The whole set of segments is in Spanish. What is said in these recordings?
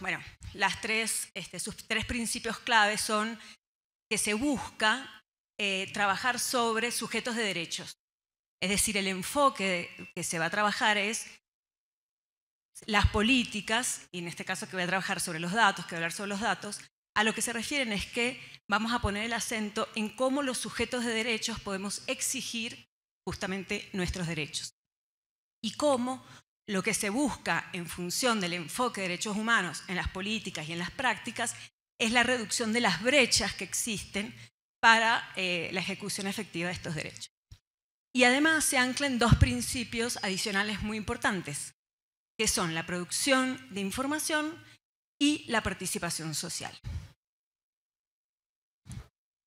bueno, las tres, este, sus tres principios clave son que se busca eh, trabajar sobre sujetos de derechos. Es decir, el enfoque que se va a trabajar es las políticas, y en este caso que voy a trabajar sobre los datos, que a hablar sobre los datos, a lo que se refieren es que vamos a poner el acento en cómo los sujetos de derechos podemos exigir justamente nuestros derechos y cómo lo que se busca en función del enfoque de derechos humanos en las políticas y en las prácticas es la reducción de las brechas que existen para eh, la ejecución efectiva de estos derechos. Y además se anclan dos principios adicionales muy importantes, que son la producción de información y la participación social.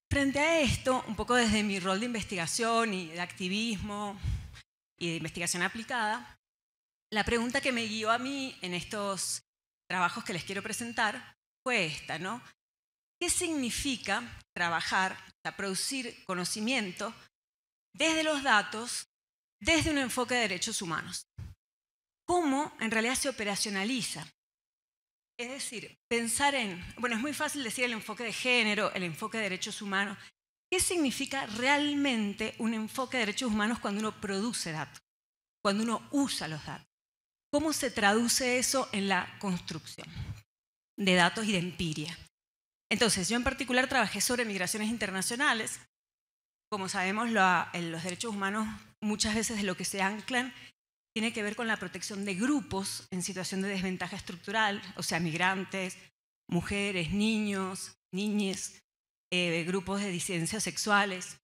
Frente a esto, un poco desde mi rol de investigación y de activismo y de investigación aplicada, la pregunta que me guió a mí en estos trabajos que les quiero presentar fue esta, ¿no? ¿Qué significa trabajar, producir conocimiento desde los datos, desde un enfoque de derechos humanos? ¿Cómo en realidad se operacionaliza? Es decir, pensar en, bueno, es muy fácil decir el enfoque de género, el enfoque de derechos humanos. ¿Qué significa realmente un enfoque de derechos humanos cuando uno produce datos, cuando uno usa los datos? ¿Cómo se traduce eso en la construcción de datos y de empiria? Entonces, yo en particular trabajé sobre migraciones internacionales. Como sabemos, los derechos humanos muchas veces de lo que se anclan tiene que ver con la protección de grupos en situación de desventaja estructural, o sea, migrantes, mujeres, niños, niñes, eh, grupos de disidencias sexuales.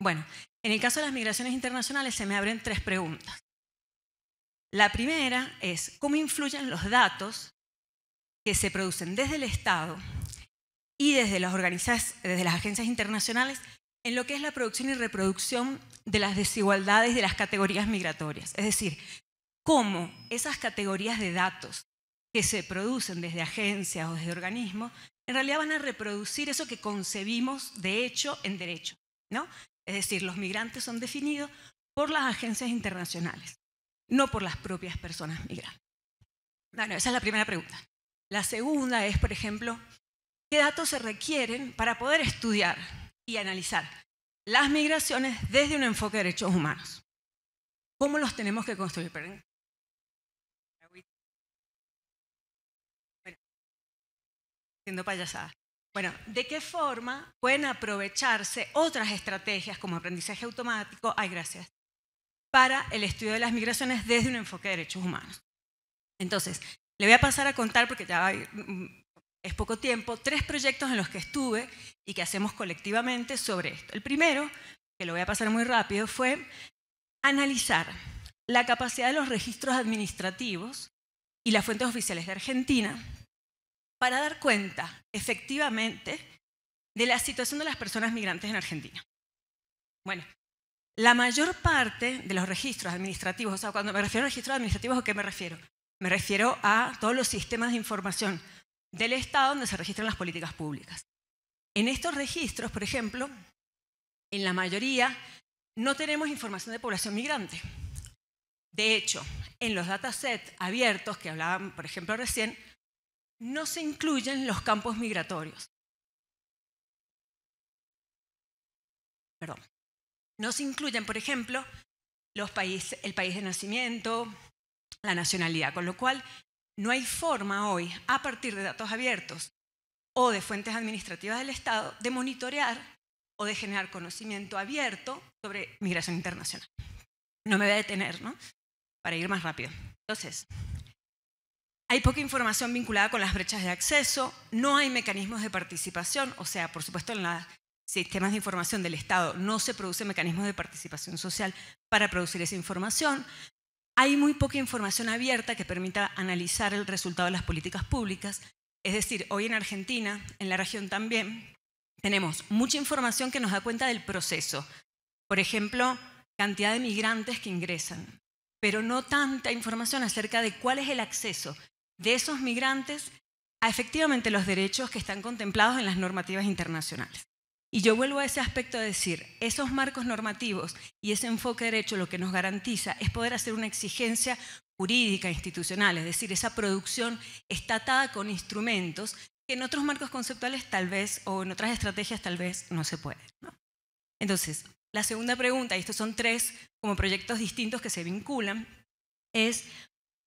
Bueno, en el caso de las migraciones internacionales se me abren tres preguntas. La primera es cómo influyen los datos que se producen desde el Estado y desde las, agencias internacionales en lo que es la producción y reproducción de las desigualdades de las categorías migratorias. Es decir, cómo esas categorías de datos que se producen desde agencias o desde organismos, en realidad van a reproducir eso que concebimos de hecho en derecho. ¿no? Es decir, los migrantes son definidos por las agencias internacionales no por las propias personas migrantes. Bueno, esa es la primera pregunta. La segunda es, por ejemplo, ¿qué datos se requieren para poder estudiar y analizar las migraciones desde un enfoque de derechos humanos? ¿Cómo los tenemos que construir? Bueno, siendo payasada. Bueno, ¿de qué forma pueden aprovecharse otras estrategias como aprendizaje automático? Ay, gracias para el estudio de las migraciones desde un enfoque de derechos humanos. Entonces, le voy a pasar a contar, porque ya mm, mm, es poco tiempo, tres proyectos en los que estuve y que hacemos colectivamente sobre esto. El primero, que lo voy a pasar muy rápido, fue analizar la capacidad de los registros administrativos y las fuentes oficiales de Argentina para dar cuenta efectivamente de la situación de las personas migrantes en Argentina. Bueno, la mayor parte de los registros administrativos, o sea, cuando me refiero a registros administrativos, ¿a qué me refiero? Me refiero a todos los sistemas de información del Estado donde se registran las políticas públicas. En estos registros, por ejemplo, en la mayoría no tenemos información de población migrante. De hecho, en los datasets abiertos que hablaban, por ejemplo, recién, no se incluyen los campos migratorios. Perdón. No se incluyen, por ejemplo, el país de nacimiento, la nacionalidad, con lo cual no hay forma hoy, a partir de datos abiertos o de fuentes administrativas del Estado, de monitorear o de generar conocimiento abierto sobre migración internacional. No me voy a detener, ¿no? Para ir más rápido. Entonces, hay poca información vinculada con las brechas de acceso, no hay mecanismos de participación, o sea, por supuesto en la sistemas de información del Estado no se producen mecanismos de participación social para producir esa información. Hay muy poca información abierta que permita analizar el resultado de las políticas públicas. Es decir, hoy en Argentina, en la región también, tenemos mucha información que nos da cuenta del proceso. Por ejemplo, cantidad de migrantes que ingresan, pero no tanta información acerca de cuál es el acceso de esos migrantes a efectivamente los derechos que están contemplados en las normativas internacionales. Y yo vuelvo a ese aspecto de decir, esos marcos normativos y ese enfoque de derecho lo que nos garantiza es poder hacer una exigencia jurídica institucional, es decir, esa producción está atada con instrumentos que en otros marcos conceptuales tal vez o en otras estrategias tal vez no se puede. Entonces, la segunda pregunta, y estos son tres como proyectos distintos que se vinculan, es,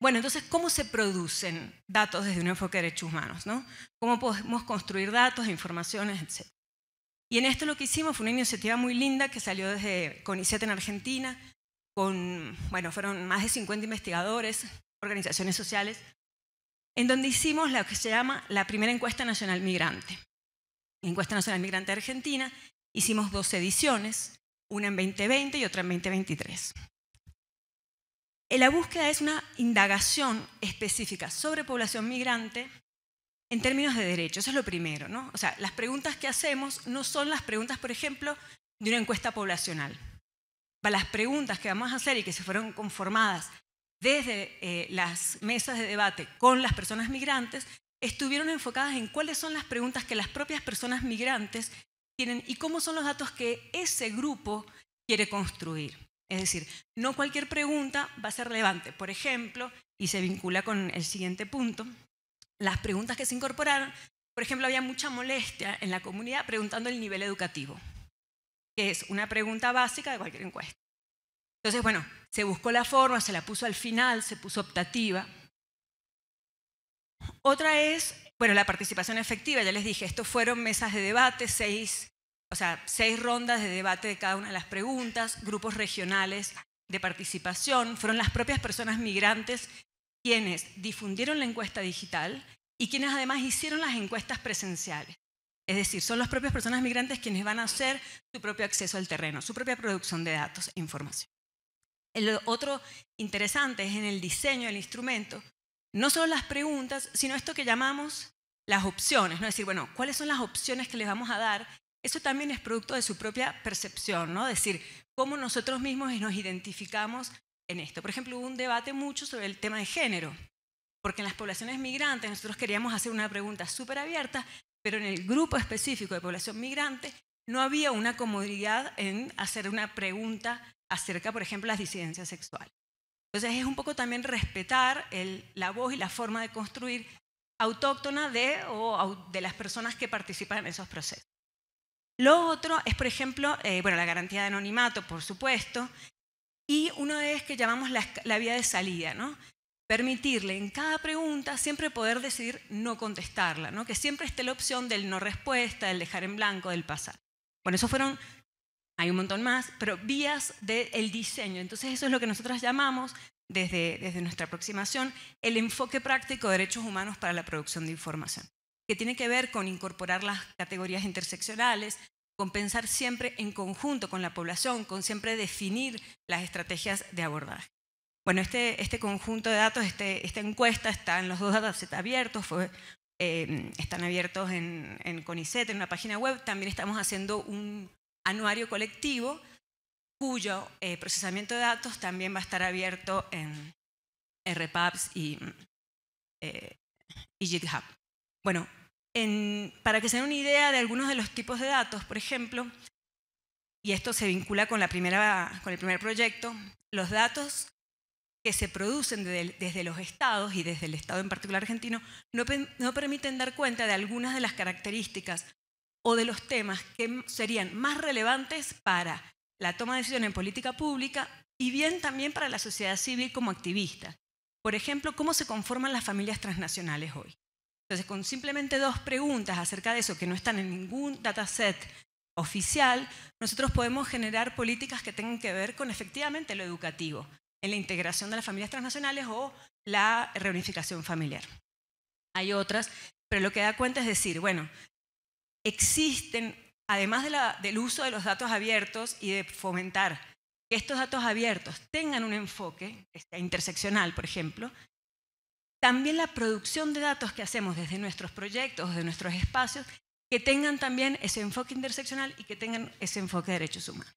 bueno, entonces, ¿cómo se producen datos desde un enfoque de derechos humanos? ¿Cómo podemos construir datos, informaciones, etc? Y en esto lo que hicimos fue una iniciativa muy linda que salió desde CONICET en Argentina, con, bueno, fueron más de 50 investigadores, organizaciones sociales, en donde hicimos lo que se llama la primera encuesta nacional migrante. Encuesta Nacional Migrante Argentina, hicimos dos ediciones, una en 2020 y otra en 2023. La búsqueda es una indagación específica sobre población migrante en términos de derecho, eso es lo primero, ¿no? O sea, las preguntas que hacemos no son las preguntas, por ejemplo, de una encuesta poblacional. las preguntas que vamos a hacer y que se fueron conformadas desde eh, las mesas de debate con las personas migrantes, estuvieron enfocadas en cuáles son las preguntas que las propias personas migrantes tienen y cómo son los datos que ese grupo quiere construir. Es decir, no cualquier pregunta va a ser relevante. Por ejemplo, y se vincula con el siguiente punto, las preguntas que se incorporaron, por ejemplo, había mucha molestia en la comunidad preguntando el nivel educativo, que es una pregunta básica de cualquier encuesta. Entonces, bueno, se buscó la forma, se la puso al final, se puso optativa. Otra es, bueno, la participación efectiva, ya les dije, estos fueron mesas de debate, seis, o sea, seis rondas de debate de cada una de las preguntas, grupos regionales de participación, fueron las propias personas migrantes quienes difundieron la encuesta digital y quienes además hicieron las encuestas presenciales. Es decir, son las propias personas migrantes quienes van a hacer su propio acceso al terreno, su propia producción de datos e información. otro interesante es en el diseño del instrumento, no solo las preguntas, sino esto que llamamos las opciones, ¿no? Es decir, bueno, ¿cuáles son las opciones que les vamos a dar? Eso también es producto de su propia percepción, ¿no? Es decir, cómo nosotros mismos nos identificamos en esto. Por ejemplo, hubo un debate mucho sobre el tema de género, porque en las poblaciones migrantes nosotros queríamos hacer una pregunta súper abierta, pero en el grupo específico de población migrante no había una comodidad en hacer una pregunta acerca, por ejemplo, de las disidencias sexuales. Entonces es un poco también respetar la voz y la forma de construir autóctona de, las personas que participan en esos procesos. Lo otro es, por ejemplo, eh, la garantía de anonimato, por supuesto, y una vez que llamamos la, vía de salida, ¿no? Permitirle en cada pregunta siempre poder decidir no contestarla, ¿no? Que siempre esté la opción del no respuesta, del dejar en blanco, del pasar. Bueno, eso fueron hay un montón más, pero vías del diseño. Entonces eso es lo que nosotros llamamos desde, desde nuestra aproximación el enfoque práctico de derechos humanos para la producción de información, que tiene que ver con incorporar las categorías interseccionales, con pensar siempre en conjunto con la población, con siempre definir las estrategias de abordar. Bueno, este, este conjunto de datos, este, esta encuesta, están los dos datos abiertos, fue, em, están abiertos en, en CONICET, en una página web. También estamos haciendo un anuario colectivo cuyo eh, procesamiento de datos también va a estar abierto en RPAPS y, eh, y GitHub. Bueno, para que se den una idea de algunos de los tipos de datos, por ejemplo, y esto se vincula con, la primera, con el primer proyecto, los datos que se producen desde, los estados y desde el estado en particular argentino no, no permiten dar cuenta de algunas de las características o de los temas que serían más relevantes para la toma de decisión en política pública y bien también para la sociedad civil como activista. Por ejemplo, cómo se conforman las familias transnacionales hoy. Entonces, con simplemente dos preguntas acerca de eso, que no están en ningún dataset oficial, nosotros podemos generar políticas que tengan que ver con efectivamente lo educativo, en la integración de las familias transnacionales o la reunificación familiar. Hay otras, pero lo que da cuenta es decir, bueno, existen, además del uso de los datos abiertos y de fomentar que estos datos abiertos tengan un enfoque interseccional, por ejemplo, también la producción de datos que hacemos desde nuestros proyectos, de nuestros espacios, que tengan también ese enfoque interseccional y que tengan ese enfoque de derechos humanos.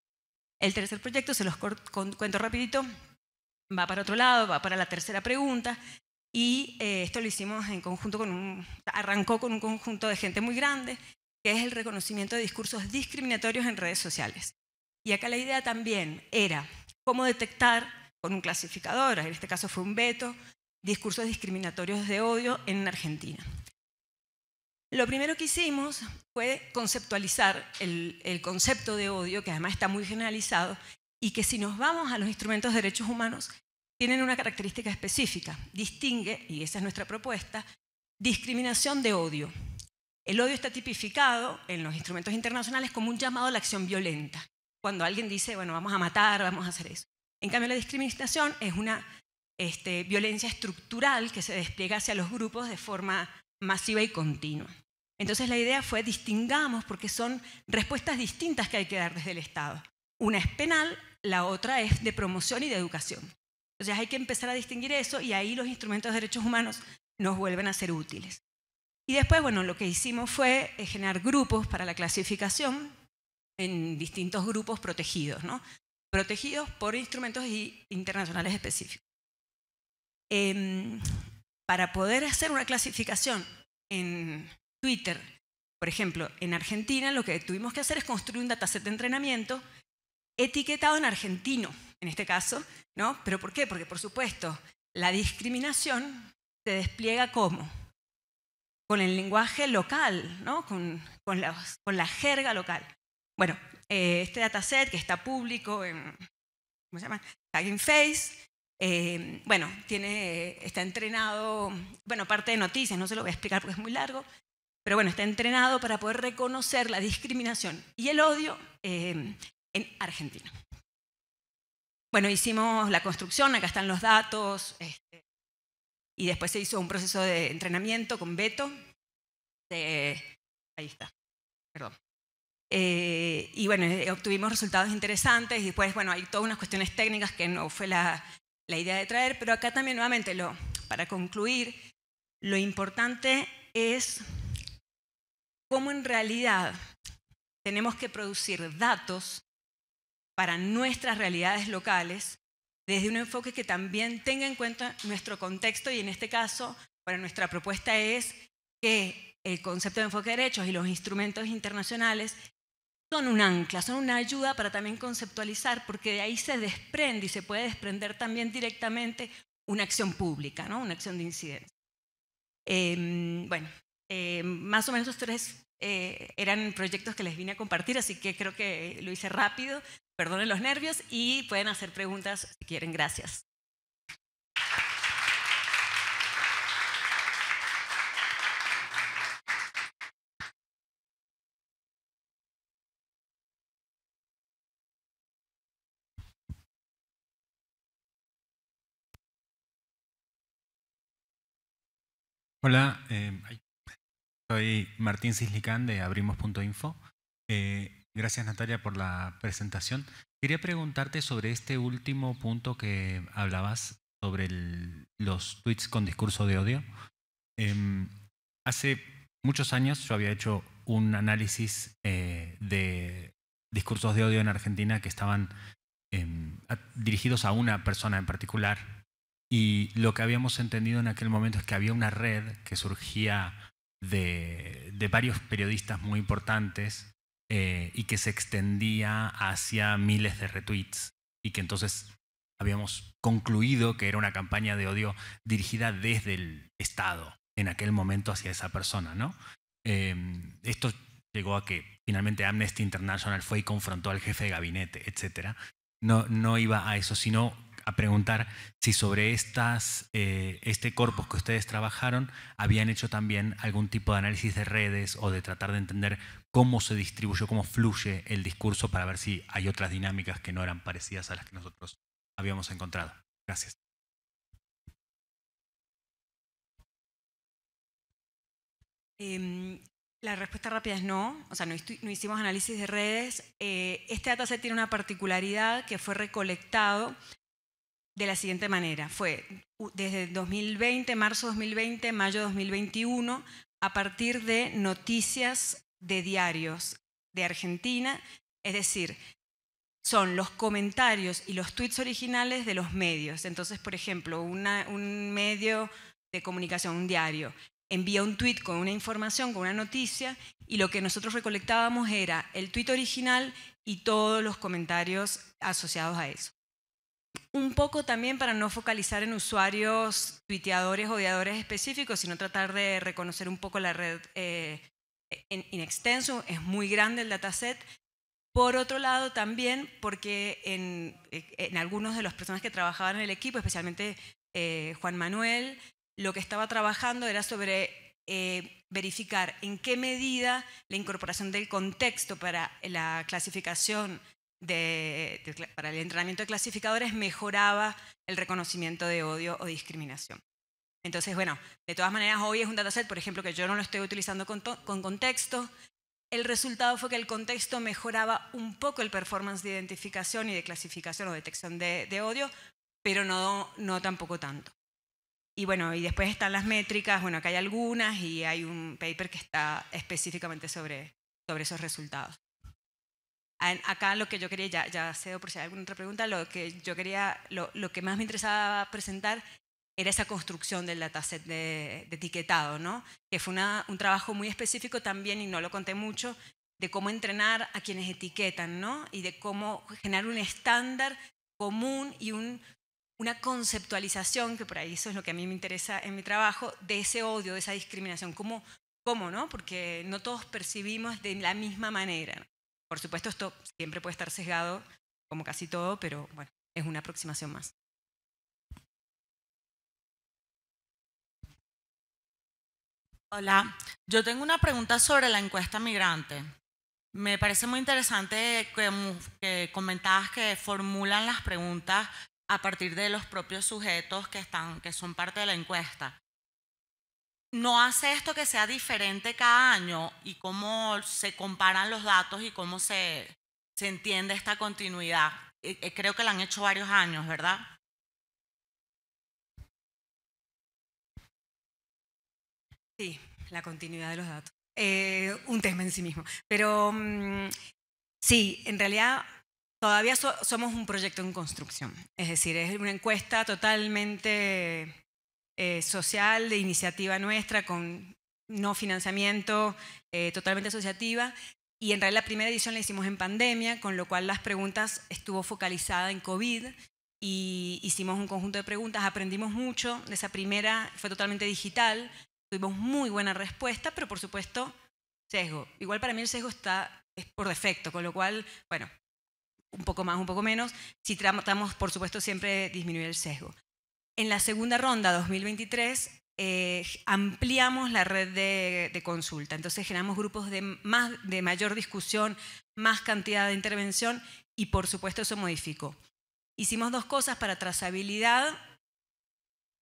El tercer proyecto, se los cuento rapidito, va para otro lado, va para la tercera pregunta, y eh, esto lo hicimos en conjunto con un, arrancó con un conjunto de gente muy grande, que es el reconocimiento de discursos discriminatorios en redes sociales. Y acá la idea también era cómo detectar con un clasificador, en este caso fue un veto, discursos discriminatorios de odio en Argentina. Lo primero que hicimos fue conceptualizar el, concepto de odio, que además está muy generalizado, y que si nos vamos a los instrumentos de derechos humanos, tienen una característica específica. Distingue, y esa es nuestra propuesta, discriminación de odio. El odio está tipificado en los instrumentos internacionales como un llamado a la acción violenta. Cuando alguien dice, bueno, vamos a matar, vamos a hacer eso. En cambio, la discriminación es una este, violencia estructural que se despliega hacia los grupos de forma masiva y continua. Entonces la idea fue distingamos porque son respuestas distintas que hay que dar desde el Estado. Una es penal, la otra es de promoción y de educación. Entonces hay que empezar a distinguir eso y ahí los instrumentos de derechos humanos nos vuelven a ser útiles. Y después, bueno, lo que hicimos fue eh, generar grupos para la clasificación en distintos grupos protegidos, ¿no? Protegidos por instrumentos internacionales específicos. Em, para poder hacer una clasificación en Twitter, por ejemplo, en Argentina, lo que tuvimos que hacer es construir un dataset de entrenamiento etiquetado en argentino, en este caso, ¿no? ¿Pero por qué? Porque, por supuesto, la discriminación se despliega como con el lenguaje local, ¿no? con, la, jerga local. Bueno, eh, este dataset que está público en, ¿cómo se llama? Face, eh, bueno, tiene, está entrenado, bueno, parte de noticias, no se lo voy a explicar porque es muy largo, pero bueno, está entrenado para poder reconocer la discriminación y el odio eh, en Argentina. Bueno, hicimos la construcción, acá están los datos, este, y después se hizo un proceso de entrenamiento con Beto. ahí está, perdón. Eh, y bueno, obtuvimos resultados interesantes y después, bueno, hay todas unas cuestiones técnicas que no fue la, la idea de traer, pero acá también nuevamente, lo, para concluir, lo importante es cómo en realidad tenemos que producir datos para nuestras realidades locales desde un enfoque que también tenga en cuenta nuestro contexto y en este caso, para nuestra propuesta es que el concepto de enfoque de derechos y los instrumentos internacionales son un ancla, son una ayuda para también conceptualizar, porque de ahí se desprende y se puede desprender también directamente una acción pública, ¿no? una acción de incidencia. Em, bueno, em, más o menos estos tres eh, eran proyectos que les vine a compartir, así que creo que lo hice rápido, perdonen los nervios y pueden hacer preguntas si quieren, gracias. Hola, eh, soy Martín Cislicán de Abrimos.info. Eh, gracias Natalia por la presentación. Quería preguntarte sobre este último punto que hablabas sobre los tweets con discurso de odio. Em, hace muchos años yo había hecho un análisis eh, de discursos de odio en Argentina que estaban em, dirigidos a una persona en particular, y lo que habíamos entendido en aquel momento es que había una red que surgía de, varios periodistas muy importantes eh, y que se extendía hacia miles de retweets y que entonces habíamos concluido que era una campaña de odio dirigida desde el Estado en aquel momento hacia esa persona. ¿no? Em, esto llegó a que finalmente Amnesty International fue y confrontó al jefe de gabinete, etc. No, no iba a eso, sino a preguntar si sobre estas, eh, este corpus que ustedes trabajaron habían hecho también algún tipo de análisis de redes o de tratar de entender cómo se distribuyó, cómo fluye el discurso para ver si hay otras dinámicas que no eran parecidas a las que nosotros habíamos encontrado. Gracias. Em, la respuesta rápida es no, o sea, no, hicimos análisis de redes. Eh, este dataset tiene una particularidad que fue recolectado de la siguiente manera. Fue desde 2020, marzo 2020, mayo 2021, a partir de noticias de diarios de Argentina, es decir, son los comentarios y los tweets originales de los medios. Entonces, por ejemplo, un medio de comunicación, un diario, envía un tweet con una información, con una noticia, y lo que nosotros recolectábamos era el tweet original y todos los comentarios asociados a eso un poco también para no focalizar en usuarios, tuiteadores, odiadores específicos, sino tratar de reconocer un poco la red eh, en, extenso. Es muy grande el dataset. Por otro lado, también porque en, eh, algunos de los personas que trabajaban en el equipo, especialmente eh, Juan Manuel, lo que estaba trabajando era sobre verificar en qué medida la incorporación del contexto para la clasificación para el entrenamiento de clasificadores mejoraba el reconocimiento de odio o discriminación. Entonces, bueno, de todas maneras, hoy es un dataset, por ejemplo, que yo no lo estoy utilizando con, contexto. El resultado fue que el contexto mejoraba un poco el performance de identificación y de clasificación o detección de, odio, pero no, tampoco tanto. Y bueno, y después están las métricas, bueno, acá hay algunas y hay un paper que está específicamente sobre esos resultados. Ah, acá lo que yo quería, ya, ya cedo por si hay alguna otra pregunta, lo que yo quería, lo, lo que más me interesaba presentar era esa construcción del dataset de, etiquetado, ¿no? que fue un trabajo muy específico también, y no lo conté mucho, de cómo entrenar a quienes etiquetan, ¿no? y de cómo generar un estándar común y un, una conceptualización, que por ahí eso es lo que a mí me interesa en mi trabajo, de ese odio, de esa discriminación, cómo, cómo ¿no? porque no todos percibimos de la misma manera. Por supuesto, esto siempre puede estar sesgado, como casi todo, pero bueno, es una aproximación más. Hola, yo tengo una pregunta sobre la encuesta migrante. Me parece muy interesante que, comentabas que formulan las preguntas a partir de los propios sujetos que, que son parte de la encuesta no hace esto que sea diferente cada año y cómo se comparan los datos y cómo se, entiende esta continuidad. Eh, eh, creo que la han hecho varios años, ¿verdad? Sí, la continuidad de los datos. Eh, un tema en sí mismo. Pero mm, sí, en realidad todavía somos un proyecto en construcción. Es decir, es una encuesta totalmente eh, social de iniciativa nuestra, con no financiamiento, eh, totalmente asociativa. Y en realidad la primera edición la hicimos en pandemia, con lo cual las preguntas estuvo focalizada en COVID y hicimos un conjunto de preguntas, aprendimos mucho de esa primera, fue totalmente digital, tuvimos muy buena respuesta, pero por supuesto sesgo. Igual para mí el sesgo está es por defecto, con lo cual, bueno, un poco más, un poco menos, si tratamos, por supuesto, siempre disminuir el sesgo. En la segunda ronda, 2023, eh, ampliamos la red de, consulta. Entonces generamos grupos de, más, de mayor discusión, más cantidad de intervención y por supuesto eso modificó. Hicimos dos cosas para trazabilidad.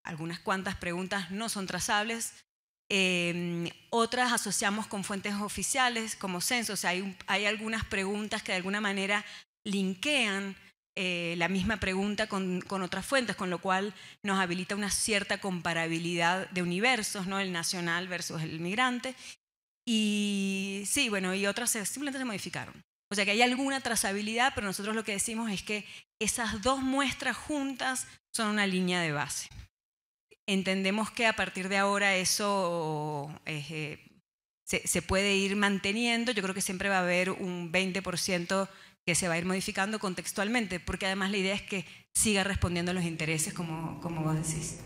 Algunas cuantas preguntas no son trazables. Em, otras asociamos con fuentes oficiales como censos. hay, hay algunas preguntas que de alguna manera linkean eh, la misma pregunta con, otras fuentes, con lo cual nos habilita una cierta comparabilidad de universos, ¿no? el nacional versus el migrante. Y sí, bueno, y otras simplemente se modificaron. O sea que hay alguna trazabilidad, pero nosotros lo que decimos es que esas dos muestras juntas son una línea de base. Entendemos que a partir de ahora eso eh, eh, se, se, puede ir manteniendo. Yo creo que siempre va a haber un 20% que se va a ir modificando contextualmente, porque además la idea es que siga respondiendo a los intereses, como, vos decís.